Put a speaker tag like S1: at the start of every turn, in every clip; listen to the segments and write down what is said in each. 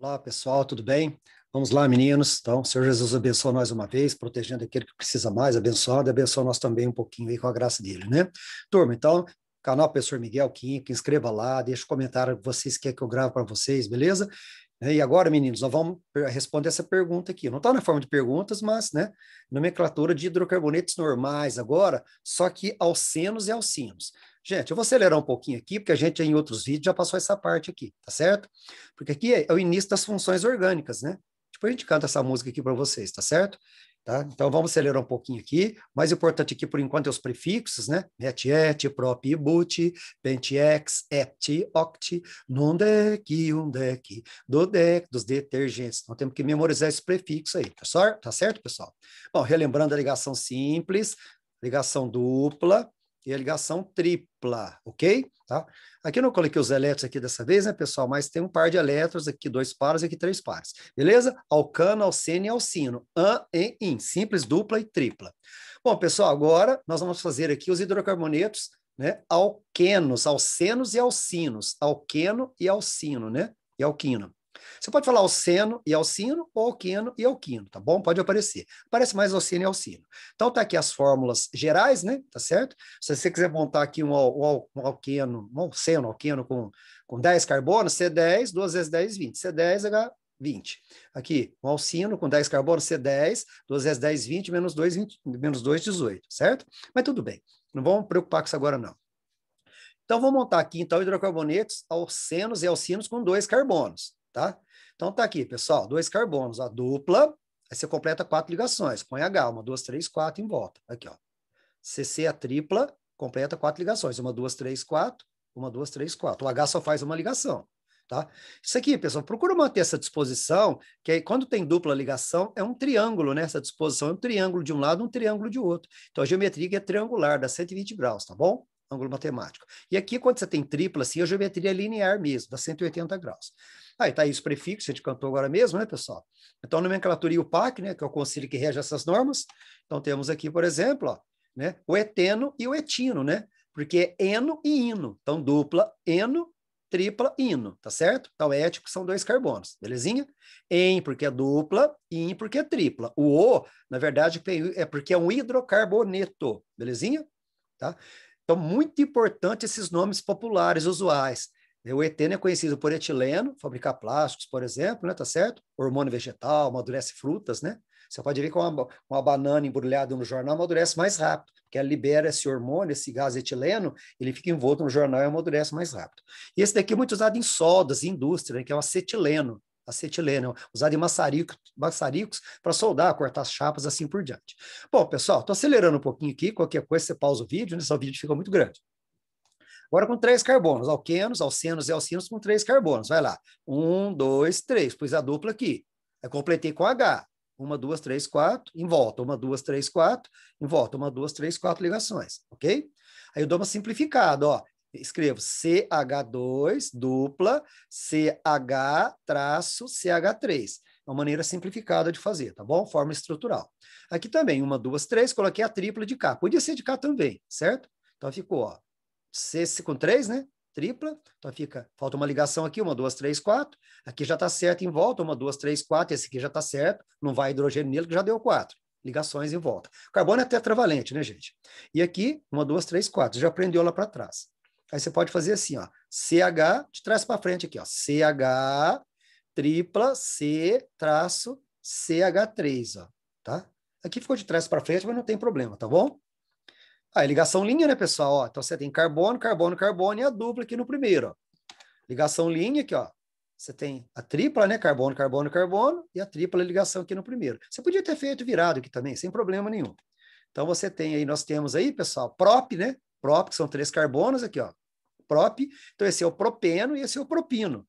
S1: Olá, pessoal, tudo bem? Vamos lá, meninos. Então, o Senhor Jesus abençoa nós uma vez, protegendo aquele que precisa mais, abençoado, e abençoa nós também um pouquinho aí com a graça dele, né? Turma, então, canal Professor Miguel Quinco, inscreva lá, deixa o um comentário que vocês querem que eu grave para vocês, beleza? E agora, meninos, nós vamos responder essa pergunta aqui. Não está na forma de perguntas, mas, né, nomenclatura de hidrocarbonetos normais agora, só que alcenos e alcinos. Gente, eu vou acelerar um pouquinho aqui, porque a gente em outros vídeos já passou essa parte aqui, tá certo? Porque aqui é o início das funções orgânicas, né? Depois tipo, a gente canta essa música aqui para vocês, tá certo? Tá? Então vamos acelerar um pouquinho aqui. O mais importante aqui por enquanto é os prefixos, né? Net, et, prop, but, ex, et, oct, deck, do deck, dos detergentes. Então temos que memorizar esse prefixo aí, tá, só? tá certo, pessoal? Bom, relembrando a ligação simples, ligação dupla, e a ligação tripla, ok? Tá? Aqui eu não coloquei os elétrons aqui dessa vez, né, pessoal? Mas tem um par de elétrons aqui, dois pares e aqui três pares, beleza? Alcano, alceno e alcino, an, E, in, simples, dupla e tripla. Bom, pessoal, agora nós vamos fazer aqui os hidrocarbonetos, né, alquenos, alcenos e alcinos, alqueno e alcino, né, e alquino. Você pode falar Alceno e Alcino ou Alqueno e Alquino, tá bom? Pode aparecer. Aparece mais Alceno e Alcino. Então tá aqui as fórmulas gerais, né? Tá certo? Se você quiser montar aqui um, um, um alqueno, um Alceno, alqueno com, com 10 carbonos, C10, 2 vezes 10, 20. C10, H20. Aqui, um alcino com 10 carbonos, C10, 2 vezes 10, 20, menos 2, 20, menos 2, 18, certo? Mas tudo bem. Não vamos preocupar com isso agora, não. Então, vou montar aqui, então, hidrocarbonetos, alcenos e alcinos com dois carbonos tá? Então tá aqui, pessoal, dois carbonos, a dupla, aí você completa quatro ligações, põe H, uma, duas, três, quatro, em volta, aqui, ó. CC a tripla, completa quatro ligações, uma, duas, três, quatro, uma, duas, três, quatro. O H só faz uma ligação, tá? Isso aqui, pessoal, procura manter essa disposição, que aí, quando tem dupla ligação, é um triângulo, né? Essa disposição é um triângulo de um lado, um triângulo de outro. Então, a geometria é triangular, dá 120 graus, tá bom? ângulo matemático. E aqui, quando você tem tripla, assim, a geometria é linear mesmo, dá 180 graus. Aí está aí os prefixos, a gente cantou agora mesmo, né, pessoal? Então, a nomenclatura IUPAC, né, que é o conselho que rege essas normas. Então, temos aqui, por exemplo, ó, né, o eteno e o etino, né? Porque é eno e ino. Então, dupla eno, tripla ino, tá certo? Então, é ético são dois carbonos, belezinha? Em porque é dupla, in porque é tripla. O O, na verdade, é porque é um hidrocarboneto, belezinha? Tá? Então, muito importante esses nomes populares, usuais. O eteno é conhecido por etileno, fabricar plásticos, por exemplo, né, tá certo? Hormônio vegetal, amadurece frutas, né? Você pode ver que uma, uma banana embrulhada no jornal amadurece mais rápido, porque ela libera esse hormônio, esse gás etileno, ele fica envolto no jornal e amadurece mais rápido. E esse daqui é muito usado em soldas, em indústria, né, que é o acetileno acetileno, usado em maçarico, maçaricos para soldar, cortar as chapas, assim por diante. Bom, pessoal, estou acelerando um pouquinho aqui, qualquer coisa você pausa o vídeo, né? o vídeo fica muito grande. Agora com três carbonos, alquenos, alcenos e alcinos com três carbonos. Vai lá. Um, dois, três. Pus a dupla aqui. Aí completei com H. Uma, duas, três, quatro. Em volta. Uma, duas, três, quatro. Em volta. Uma, duas, três, quatro ligações. Ok? Aí eu dou uma simplificada. Ó escrevo CH2 dupla CH traço CH3. É uma maneira simplificada de fazer, tá bom? Forma estrutural. Aqui também, uma, duas, três, coloquei a tripla de cá. Podia ser de cá também, certo? Então ficou, ó, C com três, né? Tripla. Então fica, falta uma ligação aqui, uma, duas, três, quatro. Aqui já está certo em volta, uma, duas, três, quatro. Esse aqui já está certo, não vai hidrogênio nele, que já deu quatro ligações em volta. Carbono é tetravalente, né, gente? E aqui, uma, duas, três, quatro. Já aprendeu lá para trás. Aí você pode fazer assim, ó, CH, de trás para frente aqui, ó, CH tripla C traço CH3, ó, tá? Aqui ficou de trás para frente, mas não tem problema, tá bom? Aí, ah, ligação linha, né, pessoal? Ó, então você tem carbono, carbono, carbono e a dupla aqui no primeiro, ó. Ligação linha aqui, ó. Você tem a tripla, né? Carbono, carbono, carbono, e a tripla ligação aqui no primeiro. Você podia ter feito virado aqui também, sem problema nenhum. Então, você tem aí, nós temos aí, pessoal, prop, né? prop, que são três carbonos aqui, ó. Prop, então esse é o propeno e esse é o propino.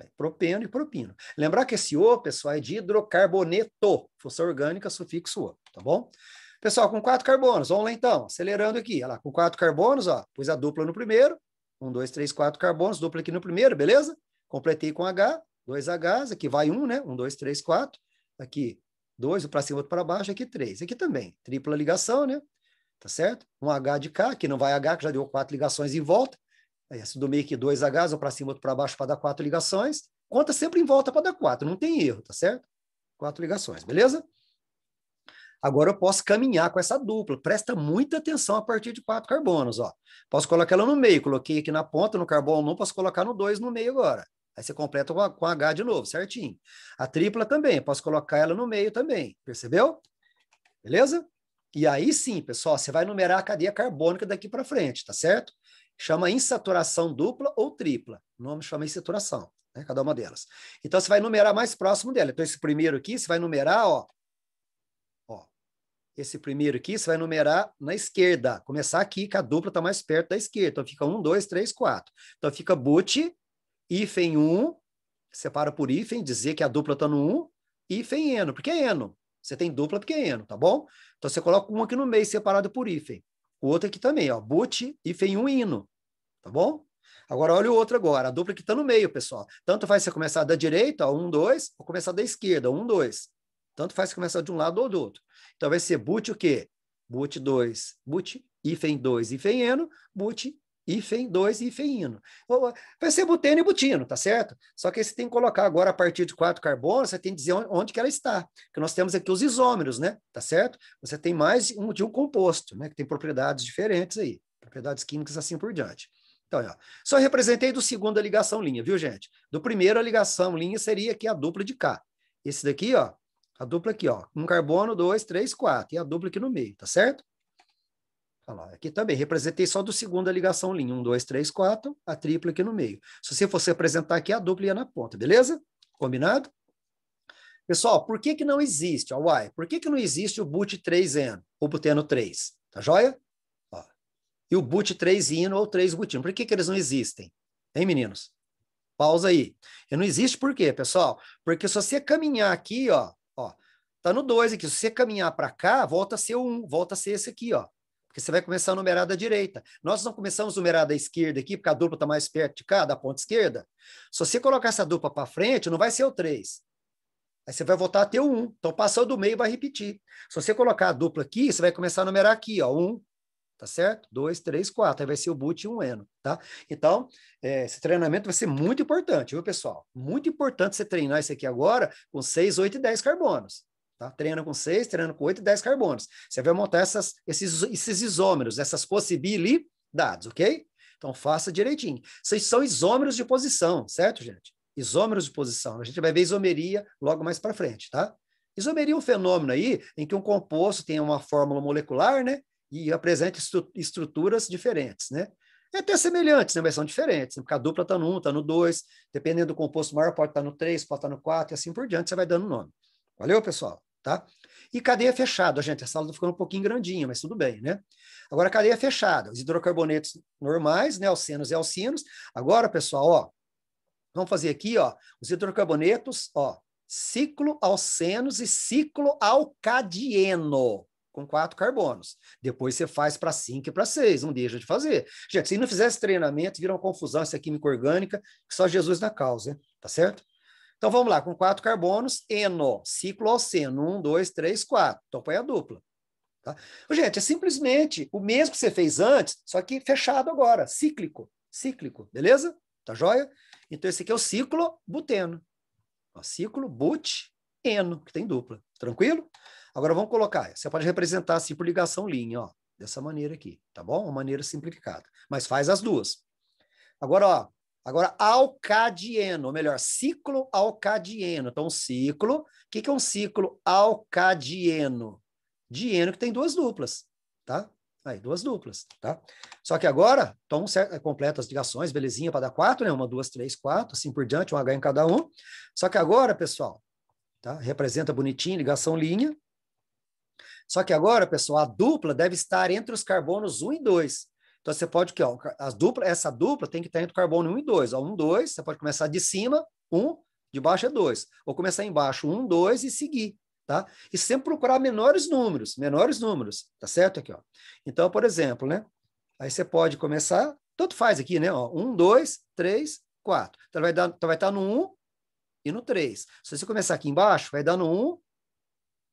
S1: É, propeno e propino. Lembrar que esse O, pessoal, é de hidrocarboneto, força orgânica, sufixo O, tá bom? Pessoal, com quatro carbonos, vamos lá então, acelerando aqui. Olha lá, com quatro carbonos, ó, pus a dupla no primeiro, um, dois, três, quatro carbonos, dupla aqui no primeiro, beleza? Completei com H, dois Hs, aqui vai um, né? Um, dois, três, quatro, aqui dois, um para cima, outro para baixo, aqui três, aqui também, tripla ligação, né? tá certo? Um H de K, que não vai H, que já deu quatro ligações em volta. Esse do meio que dois Hs, ou para cima, outro para baixo, para dar quatro ligações. Conta sempre em volta para dar quatro, não tem erro, tá certo? Quatro ligações, beleza? Agora eu posso caminhar com essa dupla. Presta muita atenção a partir de quatro carbonos. Ó. Posso colocar ela no meio, coloquei aqui na ponta, no carbono 1, posso colocar no 2 no meio agora. Aí você completa com, a, com H de novo, certinho. A tripla também, posso colocar ela no meio também, percebeu? Beleza? E aí sim, pessoal, você vai numerar a cadeia carbônica daqui para frente, tá certo? Chama insaturação dupla ou tripla. O nome chama insaturação, né? cada uma delas. Então, você vai numerar mais próximo dela. Então, esse primeiro aqui, você vai numerar, ó. ó esse primeiro aqui, você vai numerar na esquerda. Começar aqui, que a dupla está mais perto da esquerda. Então, fica 1, 2, 3, 4. Então, fica but, hífen 1, separa por hífen, dizer que a dupla está no 1, hífen eno. Por que eno? Você tem dupla pequeno, tá bom? Então você coloca um aqui no meio, separado por hífen. O outro aqui também, ó. But, hífen, um hino. Tá bom? Agora olha o outro agora, a dupla que está no meio, pessoal. Tanto faz você começar da direita, ó, um, dois, ou começar da esquerda, um, dois. Tanto faz você começar de um lado ou do outro. Então vai ser but o quê? But 2, but, hífen 2, hífen eno, but, hífen 2, hífen ino. Vai ser buteno e butino, tá certo? Só que aí você tem que colocar agora a partir de quatro carbonos, você tem que dizer onde, que ela está. Porque nós temos aqui os isômeros, né? Tá certo? Você tem mais um, de um composto, né? Que tem propriedades diferentes aí, propriedades químicas assim por diante. Então, ó, só representei do segundo a ligação linha, viu, gente? Do primeiro a ligação linha seria aqui a dupla de cá. Esse daqui, ó, a dupla aqui, ó, um carbono, dois, três, quatro, e a dupla aqui no meio, tá certo? Aqui também, representei só do segundo a ligação linha. Um, dois, três, quatro, a tripla aqui no meio. Se você fosse representar aqui, a dupla ia na ponta, beleza? Combinado? Pessoal, por que, que não existe, ó, why por que, que não existe o boot 3N, ou buteno 3? Tá joia? Ó. E o boot 3-ino ou 3-butino, por que, que eles não existem? Hein, meninos? Pausa aí. E não existe por quê, pessoal? Porque se você caminhar aqui, ó, ó tá no 2 aqui, se você caminhar para cá, volta a ser o 1, um, volta a ser esse aqui, ó porque você vai começar a numerar da direita. Nós não começamos a numerar da esquerda aqui, porque a dupla está mais perto de cá, da ponta esquerda. Se você colocar essa dupla para frente, não vai ser o 3. Aí você vai voltar a ter o 1. Um. Então, passou do meio, vai repetir. Se você colocar a dupla aqui, você vai começar a numerar aqui, ó, 1, um, tá certo? 2, 3, 4. Aí vai ser o boot e um eno, tá? Então, é, esse treinamento vai ser muito importante, viu, pessoal? Muito importante você treinar isso aqui agora com 6, 8 e 10 carbonos. Tá? Treina com 6, treina com 8 e 10 carbonos. Você vai montar essas, esses, esses isômeros, essas possibilidades, ok? Então faça direitinho. Vocês são isômeros de posição, certo, gente? Isômeros de posição. A gente vai ver isomeria logo mais para frente, tá? Isomeria é um fenômeno aí em que um composto tem uma fórmula molecular, né? E apresenta estru estruturas diferentes, né? É até semelhantes, né? mas são diferentes. Porque a dupla está no 1, está no 2, dependendo do composto maior, pode estar tá no 3, pode estar tá no 4, e assim por diante, você vai dando nome. Valeu, pessoal? Tá? E cadeia fechada, gente, a sala está ficando um pouquinho grandinha, mas tudo bem, né? Agora, cadeia fechada, os hidrocarbonetos normais, né, alcenos e alcinos. Agora, pessoal, ó, vamos fazer aqui, ó, os hidrocarbonetos, ó, ciclo alcenos e ciclo alcadieno com quatro carbonos. Depois você faz para cinco e para seis, não deixa de fazer. Gente, se não fizesse treinamento, vira uma confusão essa química orgânica, que só Jesus na causa, né? tá certo? Então vamos lá, com quatro carbonos, eno, ciclo oceno, um, dois, três, quatro. Então põe a dupla. Tá? Gente, é simplesmente o mesmo que você fez antes, só que fechado agora, cíclico, cíclico, beleza? Tá joia? Então esse aqui é o ciclo buteno. O ciclo buteno, que tem dupla, tranquilo? Agora vamos colocar, você pode representar assim por ligação linha, ó, dessa maneira aqui, tá bom? Uma maneira simplificada, mas faz as duas. Agora, ó, Agora, alcadieno, ou melhor, ciclo alcadieno. Então, um ciclo. O que, que é um ciclo alcadieno? Dieno que tem duas duplas, tá? Aí, duas duplas, tá? Só que agora, então, completa as ligações, belezinha, para dar quatro, né? Uma, duas, três, quatro, assim por diante, um H em cada um. Só que agora, pessoal, tá? Representa bonitinho, ligação linha. Só que agora, pessoal, a dupla deve estar entre os carbonos 1 e 2. Então você pode que ó, as dupla, essa dupla tem que estar entre o carbono 1 e 2. Ó, 1, 2, você pode começar de cima, 1, de baixo é 2. Ou começar embaixo, 1, 2 e seguir. Tá? E sempre procurar menores números, menores números, tá certo aqui, ó. Então, por exemplo, né? Aí você pode começar, tanto faz aqui, né? Ó, 1, 2, 3, 4. Então, vai dar, então vai estar no 1 e no 3. Se você começar aqui embaixo, vai dar no 1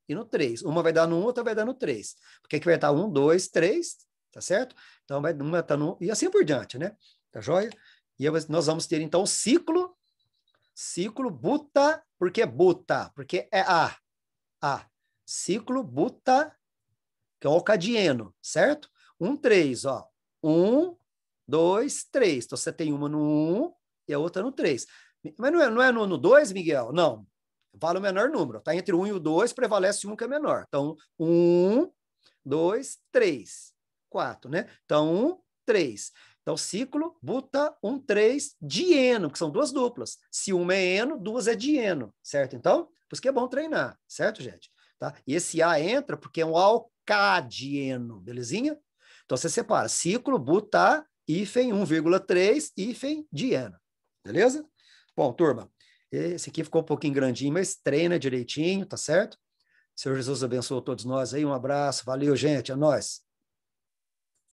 S1: e no 3. Uma vai dar no 1, outra vai dar no 3. Porque aqui vai estar 1, 2, 3, tá certo? Então, vai uma tá no, e assim por diante, né? Tá joia? E eu, nós vamos ter, então, o ciclo, ciclo buta, porque é buta, porque é A, A. Ciclo buta, que é o alcadieno, certo? Um, três, ó. Um, dois, três. Então, você tem uma no um e a outra no três. Mas não é, não é no, no dois, Miguel? Não. Vale o menor número. Tá entre um e o dois, prevalece um que é menor. Então, um, dois, três. 4, né? Então, 1, um, 3. Então, ciclo, buta, 1, um, 3, dieno, que são duas duplas. Se uma é eno, duas é dieno, certo? Então, por isso que é bom treinar, certo, gente? Tá? E esse A entra porque é um alcadieno, belezinha? Então, você separa ciclo, buta, hífen, 1,3, hífen, dieno, beleza? Bom, turma, esse aqui ficou um pouquinho grandinho, mas treina direitinho, tá certo? Senhor Jesus abençoe todos nós aí. Um abraço, valeu, gente, é nós.